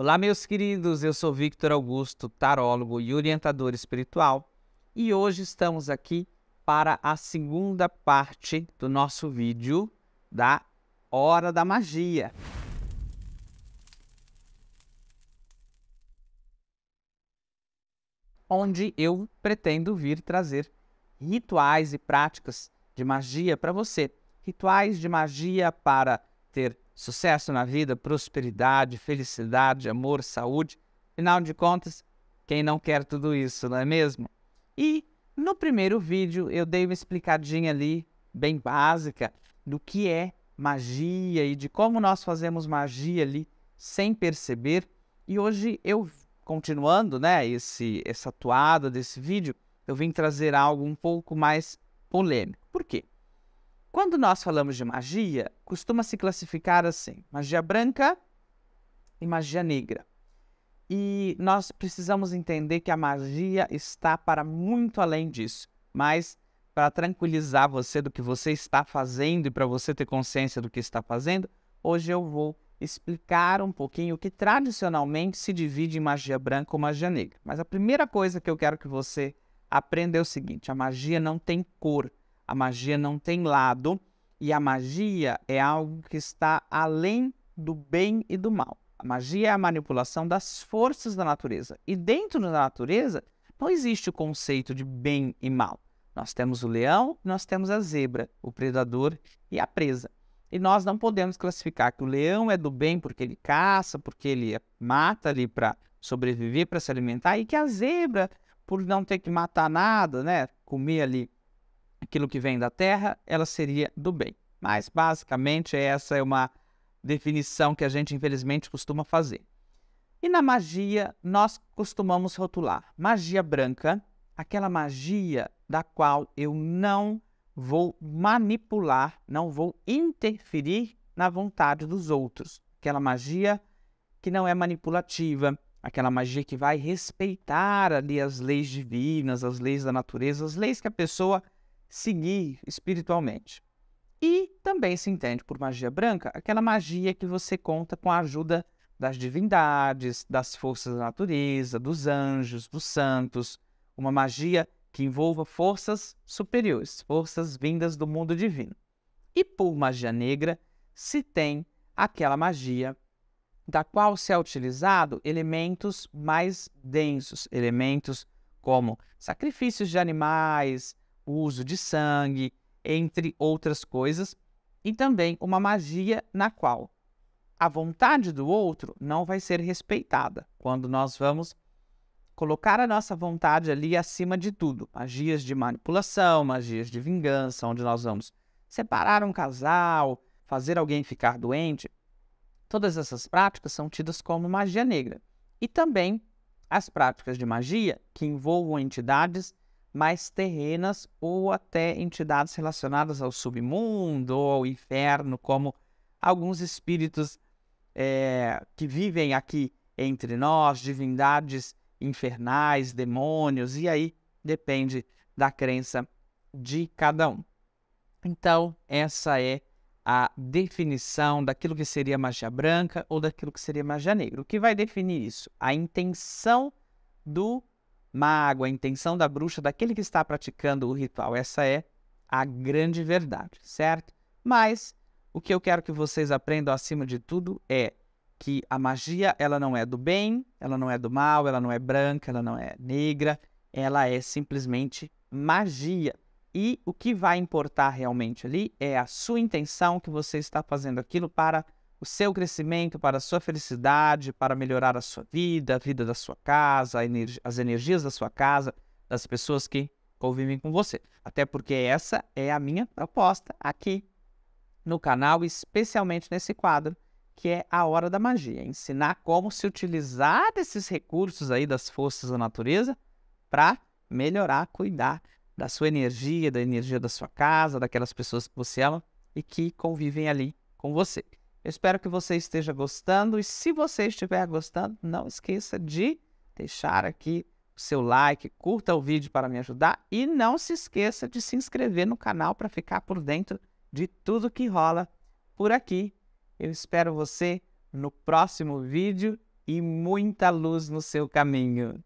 Olá, meus queridos, eu sou Victor Augusto, tarólogo e orientador espiritual, e hoje estamos aqui para a segunda parte do nosso vídeo da Hora da Magia. Onde eu pretendo vir trazer rituais e práticas de magia para você. Rituais de magia para ter sucesso na vida, prosperidade, felicidade, amor, saúde. Afinal de contas, quem não quer tudo isso, não é mesmo? E no primeiro vídeo eu dei uma explicadinha ali, bem básica, do que é magia e de como nós fazemos magia ali sem perceber. E hoje eu, continuando né, esse, essa toada desse vídeo, eu vim trazer algo um pouco mais polêmico. Por quê? Quando nós falamos de magia, costuma se classificar assim: magia branca e magia negra. E nós precisamos entender que a magia está para muito além disso. Mas para tranquilizar você do que você está fazendo e para você ter consciência do que está fazendo, hoje eu vou explicar um pouquinho o que tradicionalmente se divide em magia branca ou magia negra. Mas a primeira coisa que eu quero que você aprenda é o seguinte: a magia não tem cor. A magia não tem lado e a magia é algo que está além do bem e do mal. A magia é a manipulação das forças da natureza. E dentro da natureza não existe o conceito de bem e mal. Nós temos o leão, nós temos a zebra, o predador e a presa. E nós não podemos classificar que o leão é do bem porque ele caça, porque ele mata ali para sobreviver, para se alimentar, e que a zebra, por não ter que matar nada, né, comer ali aquilo que vem da terra, ela seria do bem. Mas, basicamente, essa é uma definição que a gente, infelizmente, costuma fazer. E na magia, nós costumamos rotular magia branca, aquela magia da qual eu não vou manipular, não vou interferir na vontade dos outros. Aquela magia que não é manipulativa, aquela magia que vai respeitar ali as leis divinas, as leis da natureza, as leis que a pessoa seguir espiritualmente. E também se entende por magia branca aquela magia que você conta com a ajuda das divindades, das forças da natureza, dos anjos, dos santos, uma magia que envolva forças superiores, forças vindas do mundo divino. E por magia negra se tem aquela magia da qual se é utilizado elementos mais densos, elementos como sacrifícios de animais, o uso de sangue, entre outras coisas, e também uma magia na qual a vontade do outro não vai ser respeitada quando nós vamos colocar a nossa vontade ali acima de tudo. Magias de manipulação, magias de vingança, onde nós vamos separar um casal, fazer alguém ficar doente. Todas essas práticas são tidas como magia negra. E também as práticas de magia que envolvam entidades mais terrenas ou até entidades relacionadas ao submundo ou ao inferno, como alguns espíritos é, que vivem aqui entre nós, divindades infernais, demônios, e aí depende da crença de cada um. Então, essa é a definição daquilo que seria magia branca ou daquilo que seria magia negra. O que vai definir isso? A intenção do mágoa, a intenção da bruxa, daquele que está praticando o ritual. Essa é a grande verdade, certo? Mas o que eu quero que vocês aprendam acima de tudo é que a magia ela não é do bem, ela não é do mal, ela não é branca, ela não é negra, ela é simplesmente magia. E o que vai importar realmente ali é a sua intenção que você está fazendo aquilo para o seu crescimento, para a sua felicidade, para melhorar a sua vida, a vida da sua casa, as energias da sua casa, das pessoas que convivem com você. Até porque essa é a minha proposta aqui no canal, especialmente nesse quadro, que é a hora da magia, ensinar como se utilizar desses recursos aí das forças da natureza para melhorar, cuidar da sua energia, da energia da sua casa, daquelas pessoas que você ama e que convivem ali com você. Eu espero que você esteja gostando e se você estiver gostando, não esqueça de deixar aqui o seu like, curta o vídeo para me ajudar e não se esqueça de se inscrever no canal para ficar por dentro de tudo que rola por aqui. Eu espero você no próximo vídeo e muita luz no seu caminho.